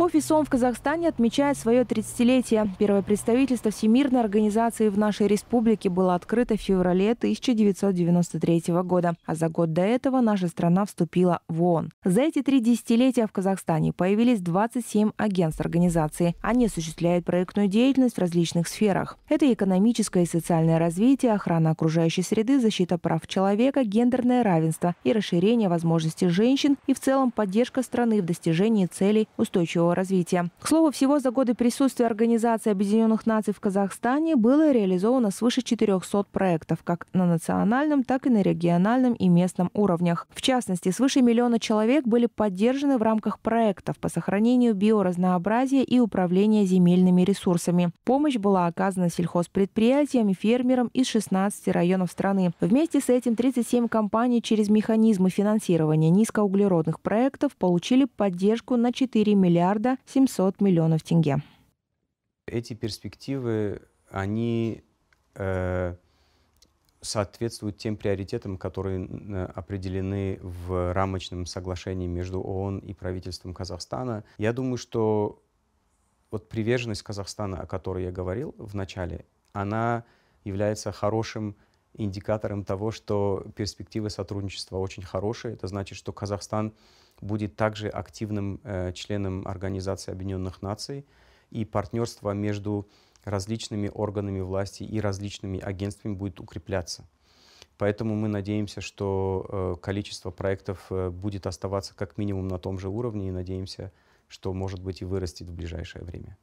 Офис ООН в Казахстане отмечает свое 30-летие. Первое представительство Всемирной организации в нашей республике было открыто в феврале 1993 года, а за год до этого наша страна вступила в ООН. За эти три десятилетия в Казахстане появились 27 агентств организации. Они осуществляют проектную деятельность в различных сферах. Это экономическое и социальное развитие, охрана окружающей среды, защита прав человека, гендерное равенство и расширение возможностей женщин и в целом поддержка страны в достижении целей устойчивого устойчивого развития. К слову, всего за годы присутствия Организации Объединенных Наций в Казахстане было реализовано свыше 400 проектов, как на национальном, так и на региональном и местном уровнях. В частности, свыше миллиона человек были поддержаны в рамках проектов по сохранению биоразнообразия и управления земельными ресурсами. Помощь была оказана сельхозпредприятиям и фермерам из 16 районов страны. Вместе с этим 37 компаний через механизмы финансирования низкоуглеродных проектов получили поддержку на 4 миллиарда миллиарда 700 миллионов тенге. Эти перспективы, они э, соответствуют тем приоритетам, которые определены в рамочном соглашении между ООН и правительством Казахстана. Я думаю, что вот приверженность Казахстана, о которой я говорил в начале, она является хорошим индикатором того, что перспективы сотрудничества очень хорошие. Это значит, что Казахстан будет также активным э, членом Организации Объединенных Наций, и партнерство между различными органами власти и различными агентствами будет укрепляться. Поэтому мы надеемся, что э, количество проектов э, будет оставаться как минимум на том же уровне и надеемся, что может быть и вырастет в ближайшее время.